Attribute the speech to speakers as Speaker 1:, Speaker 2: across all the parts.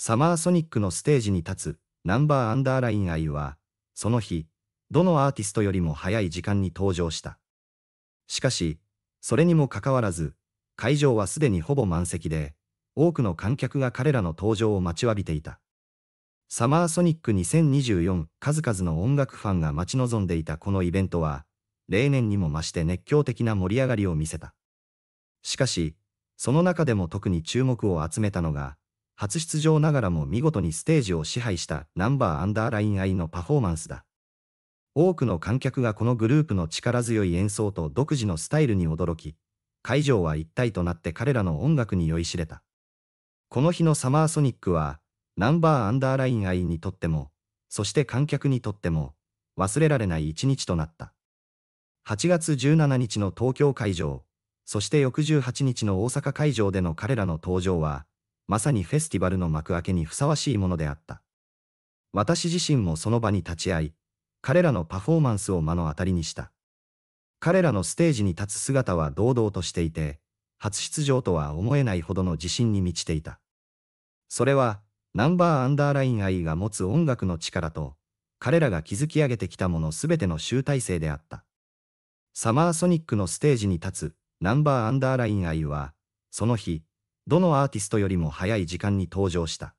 Speaker 1: サマーソニックのステージに立つナンバーアンダーラインアは、その日、どのアーティストよりも早い時間に登場した。しかし、それにもかかわらず、会場はすでにほぼ満席で、多くの観客が彼らの登場を待ちわびていた。サマーソニック2024数々の音楽ファンが待ち望んでいたこのイベントは、例年にも増して熱狂的な盛り上がりを見せた。しかし、その中でも特に注目を集めたのが、初出場ながらも見事にステージを支配したナンバーアンダーラインイのパフォーマンスだ。多くの観客がこのグループの力強い演奏と独自のスタイルに驚き、会場は一体となって彼らの音楽に酔いしれた。この日のサマーソニックは、ナンバーアンダーラインイにとっても、そして観客にとっても、忘れられない一日となった。8月17日の東京会場、そして翌18日の大阪会場での彼らの登場は、まさにフェスティバルの幕開けにふさわしいものであった。私自身もその場に立ち会い、彼らのパフォーマンスを目の当たりにした。彼らのステージに立つ姿は堂々としていて、初出場とは思えないほどの自信に満ちていた。それは、ナンバーアンダーライン I が持つ音楽の力と、彼らが築き上げてきたもの全ての集大成であった。サマーソニックのステージに立つ、ナンバーアンダーライン愛は、その日、どのアーティストよりも早い時間に登場した。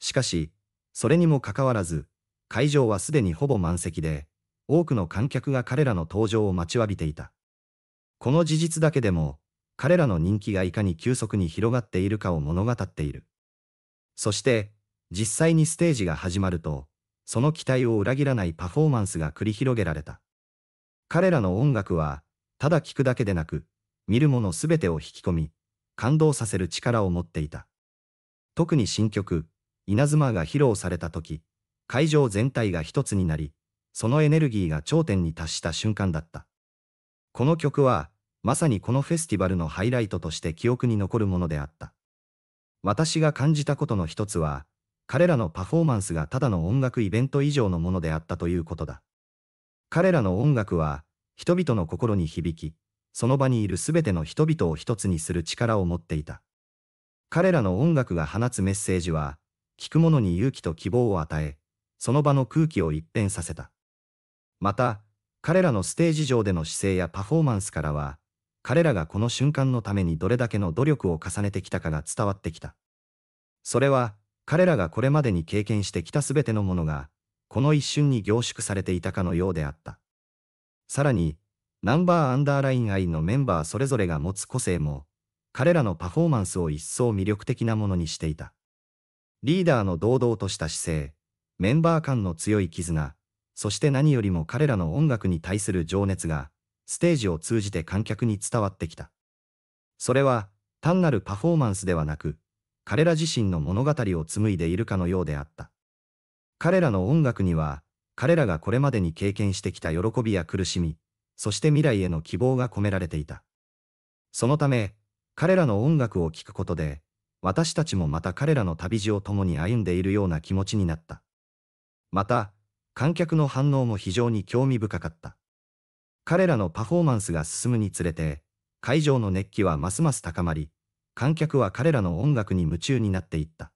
Speaker 1: しかし、それにもかかわらず、会場はすでにほぼ満席で、多くの観客が彼らの登場を待ちわびていた。この事実だけでも、彼らの人気がいかに急速に広がっているかを物語っている。そして、実際にステージが始まると、その期待を裏切らないパフォーマンスが繰り広げられた。彼らの音楽は、ただ聴くだけでなく、見るものすべてを引き込み、感動させる力を持っていた。特に新曲、稲妻が披露された時、会場全体が一つになり、そのエネルギーが頂点に達した瞬間だった。この曲は、まさにこのフェスティバルのハイライトとして記憶に残るものであった。私が感じたことの一つは、彼らのパフォーマンスがただの音楽イベント以上のものであったということだ。彼らの音楽は、人々の心に響き、その場にいるすべての人々を一つにする力を持っていた。彼らの音楽が放つメッセージは、聞く者に勇気と希望を与え、その場の空気を一変させた。また、彼らのステージ上での姿勢やパフォーマンスからは、彼らがこの瞬間のためにどれだけの努力を重ねてきたかが伝わってきた。それは、彼らがこれまでに経験してきたすべてのものが、この一瞬に凝縮されていたかのようであった。さらに、ナンバーアンダーライン愛のメンバーそれぞれが持つ個性も、彼らのパフォーマンスを一層魅力的なものにしていた。リーダーの堂々とした姿勢、メンバー間の強い絆、そして何よりも彼らの音楽に対する情熱が、ステージを通じて観客に伝わってきた。それは、単なるパフォーマンスではなく、彼ら自身の物語を紡いでいるかのようであった。彼らの音楽には、彼らがこれまでに経験してきた喜びや苦しみ、そして未来への希望が込められていた。そのため、彼らの音楽を聴くことで、私たちもまた彼らの旅路を共に歩んでいるような気持ちになった。また、観客の反応も非常に興味深かった。彼らのパフォーマンスが進むにつれて、会場の熱気はますます高まり、観客は彼らの音楽に夢中になっていった。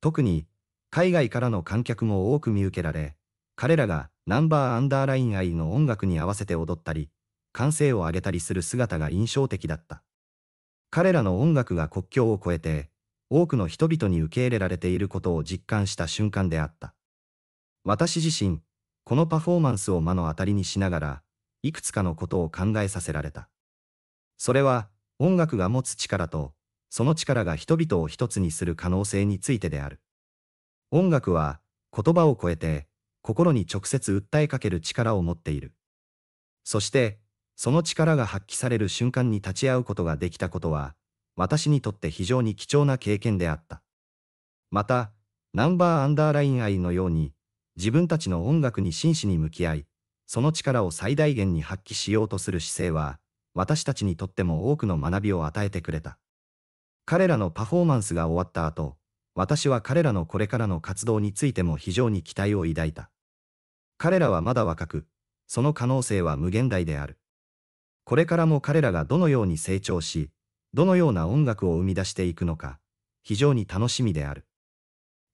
Speaker 1: 特に、海外からの観客も多く見受けられ、彼らがナンバーアンダーラインイの音楽に合わせて踊ったり、歓声を上げたりする姿が印象的だった。彼らの音楽が国境を越えて、多くの人々に受け入れられていることを実感した瞬間であった。私自身、このパフォーマンスを目の当たりにしながら、いくつかのことを考えさせられた。それは、音楽が持つ力と、その力が人々を一つにする可能性についてである。音楽は、言葉を超えて、心に直接訴えかける力を持っている。そして、その力が発揮される瞬間に立ち会うことができたことは、私にとって非常に貴重な経験であった。また、ナンバーアンダーライン愛のように、自分たちの音楽に真摯に向き合い、その力を最大限に発揮しようとする姿勢は、私たちにとっても多くの学びを与えてくれた。彼らのパフォーマンスが終わった後、私は彼らのこれからの活動についても非常に期待を抱いた。彼らはまだ若く、その可能性は無限大である。これからも彼らがどのように成長し、どのような音楽を生み出していくのか、非常に楽しみである。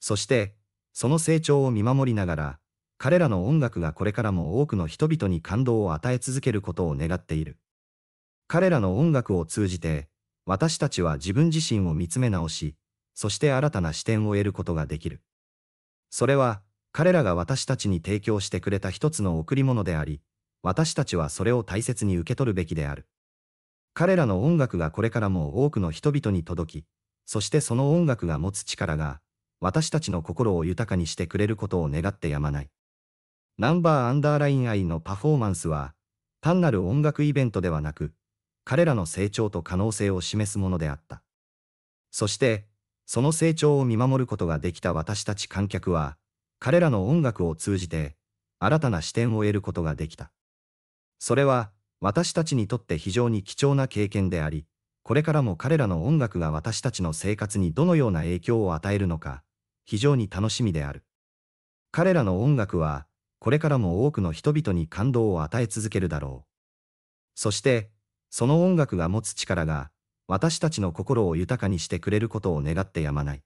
Speaker 1: そして、その成長を見守りながら、彼らの音楽がこれからも多くの人々に感動を与え続けることを願っている。彼らの音楽を通じて、私たちは自分自身を見つめ直し、そして新たな視点を得ることができる。それは、彼らが私たちに提供してくれた一つの贈り物であり、私たちはそれを大切に受け取るべきである。彼らの音楽がこれからも多くの人々に届き、そしてその音楽が持つ力が、私たちの心を豊かにしてくれることを願ってやまない。ナンバーアンダーライン愛のパフォーマンスは、単なる音楽イベントではなく、彼らの成長と可能性を示すものであった。そして、その成長を見守ることができた私たち観客は、彼らの音楽を通じて、新たな視点を得ることができた。それは、私たちにとって非常に貴重な経験であり、これからも彼らの音楽が私たちの生活にどのような影響を与えるのか、非常に楽しみである。彼らの音楽は、これからも多くの人々に感動を与え続けるだろう。そして、その音楽が持つ力が、私たちの心を豊かにしてくれることを願ってやまない。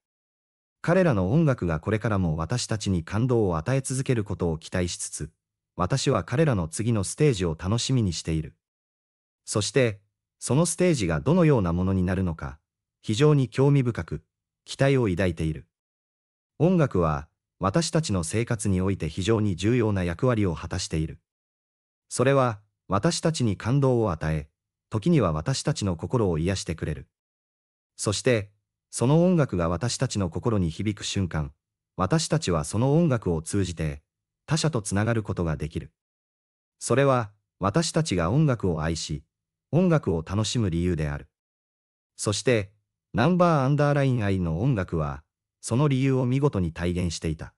Speaker 1: 彼らの音楽がこれからも私たちに感動を与え続けることを期待しつつ、私は彼らの次のステージを楽しみにしている。そして、そのステージがどのようなものになるのか、非常に興味深く、期待を抱いている。音楽は、私たちの生活において非常に重要な役割を果たしている。それは、私たちに感動を与え、時には私たちの心を癒してくれる。そして、その音楽が私たちの心に響く瞬間、私たちはその音楽を通じて、他者とつながることができる。それは、私たちが音楽を愛し、音楽を楽しむ理由である。そして、ナンバーアンダーライン愛の音楽は、その理由を見事に体現していた。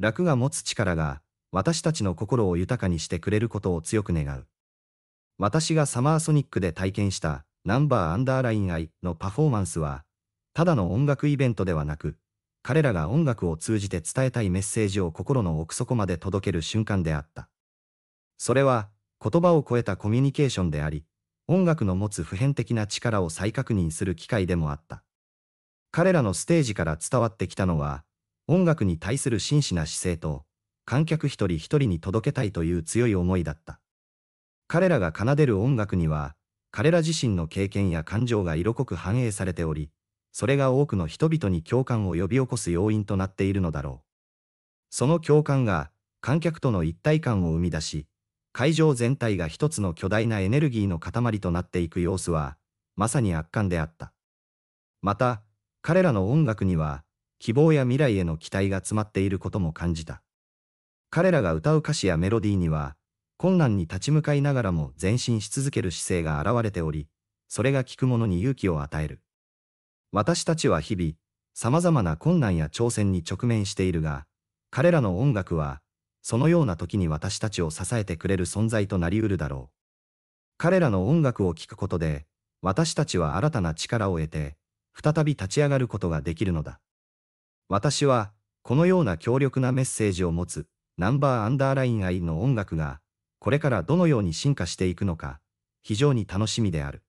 Speaker 1: 楽が持つ力が、私たちの心を豊かにしてくれることを強く願う。私がサマーソニックで体験したナンバーアンダーライン愛のパフォーマンスは、ただの音楽イベントではなく、彼らが音楽を通じて伝えたいメッセージを心の奥底まで届ける瞬間であった。それは、言葉を超えたコミュニケーションであり、音楽の持つ普遍的な力を再確認する機会でもあった。彼らのステージから伝わってきたのは、音楽に対する真摯な姿勢と、観客一人一人に届けたいという強い思いだった。彼らが奏でる音楽には、彼ら自身の経験や感情が色濃く反映されており、それが多くの人々に共感を呼び起こす要因となっているのだろう。その共感が、観客との一体感を生み出し、会場全体が一つの巨大なエネルギーの塊となっていく様子は、まさに圧巻であった。また、彼らの音楽には、希望や未来への期待が詰まっていることも感じた。彼らが歌う歌詞やメロディーには、困難に立ち向かいながらも前進し続ける姿勢が現れており、それが聴く者に勇気を与える。私たちは日々、様々な困難や挑戦に直面しているが、彼らの音楽は、そのような時に私たちを支えてくれる存在となりうるだろう。彼らの音楽を聴くことで、私たちは新たな力を得て、再び立ち上がることができるのだ。私は、このような強力なメッセージを持つ、ナンバーアンダーライン愛の音楽が、これからどのように進化していくのか、非常に楽しみである。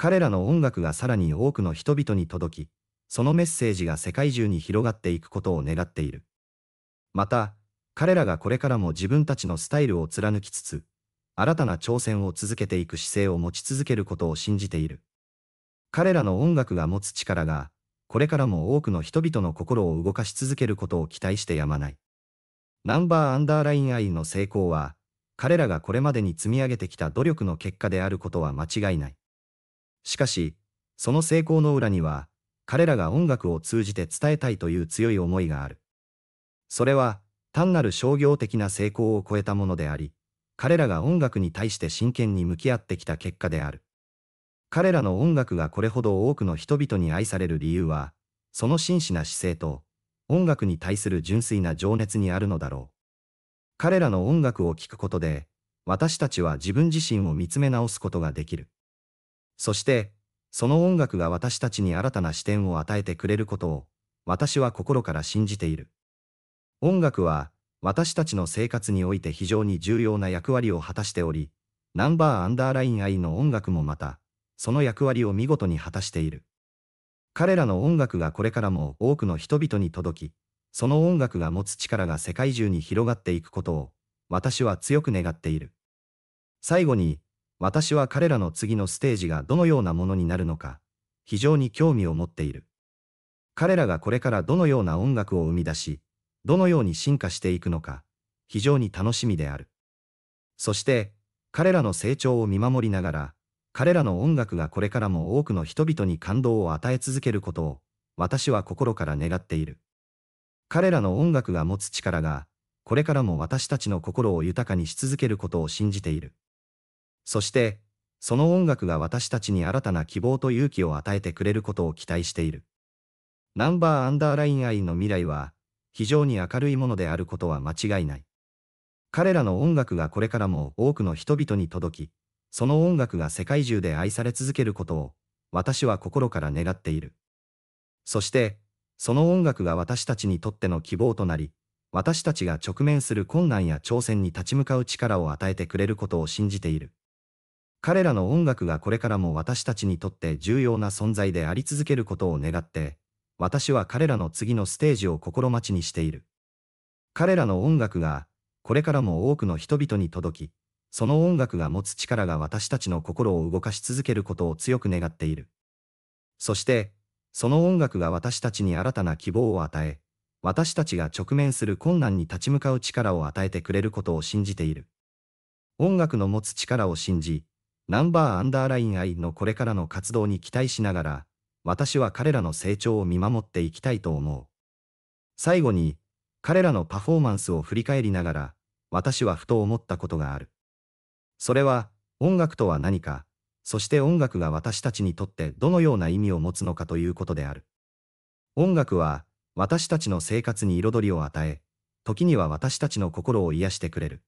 Speaker 1: 彼らの音楽がさらに多くの人々に届き、そのメッセージが世界中に広がっていくことを願っている。また、彼らがこれからも自分たちのスタイルを貫きつつ、新たな挑戦を続けていく姿勢を持ち続けることを信じている。彼らの音楽が持つ力が、これからも多くの人々の心を動かし続けることを期待してやまない。ナンバーアンダーラインアイの成功は、彼らがこれまでに積み上げてきた努力の結果であることは間違いない。しかし、その成功の裏には、彼らが音楽を通じて伝えたいという強い思いがある。それは、単なる商業的な成功を超えたものであり、彼らが音楽に対して真剣に向き合ってきた結果である。彼らの音楽がこれほど多くの人々に愛される理由は、その真摯な姿勢と、音楽に対する純粋な情熱にあるのだろう。彼らの音楽を聴くことで、私たちは自分自身を見つめ直すことができる。そして、その音楽が私たちに新たな視点を与えてくれることを、私は心から信じている。音楽は、私たちの生活において非常に重要な役割を果たしており、ナンバーアンダーライン愛の音楽もまた、その役割を見事に果たしている。彼らの音楽がこれからも多くの人々に届き、その音楽が持つ力が世界中に広がっていくことを、私は強く願っている。最後に、私は彼らの次のステージがどのようなものになるのか、非常に興味を持っている。彼らがこれからどのような音楽を生み出し、どのように進化していくのか、非常に楽しみである。そして、彼らの成長を見守りながら、彼らの音楽がこれからも多くの人々に感動を与え続けることを、私は心から願っている。彼らの音楽が持つ力が、これからも私たちの心を豊かにし続けることを信じている。そして、その音楽が私たちに新たな希望と勇気を与えてくれることを期待している。ナンバーアンダーラインアイの未来は、非常に明るいものであることは間違いない。彼らの音楽がこれからも多くの人々に届き、その音楽が世界中で愛され続けることを、私は心から願っている。そして、その音楽が私たちにとっての希望となり、私たちが直面する困難や挑戦に立ち向かう力を与えてくれることを信じている。彼らの音楽がこれからも私たちにとって重要な存在であり続けることを願って、私は彼らの次のステージを心待ちにしている。彼らの音楽が、これからも多くの人々に届き、その音楽が持つ力が私たちの心を動かし続けることを強く願っている。そして、その音楽が私たちに新たな希望を与え、私たちが直面する困難に立ち向かう力を与えてくれることを信じている。音楽の持つ力を信じ、ナンバーアンダーラインイのこれからの活動に期待しながら、私は彼らの成長を見守っていきたいと思う。最後に、彼らのパフォーマンスを振り返りながら、私はふと思ったことがある。それは、音楽とは何か、そして音楽が私たちにとってどのような意味を持つのかということである。音楽は、私たちの生活に彩りを与え、時には私たちの心を癒してくれる。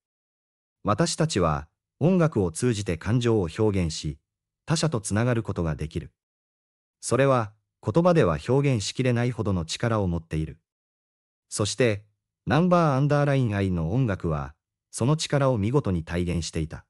Speaker 1: 私たちは、音楽を通じて感情を表現し、他者とつながることができる。それは、言葉では表現しきれないほどの力を持っている。そして、ナンバーアンダーライン愛の音楽は、その力を見事に体現していた。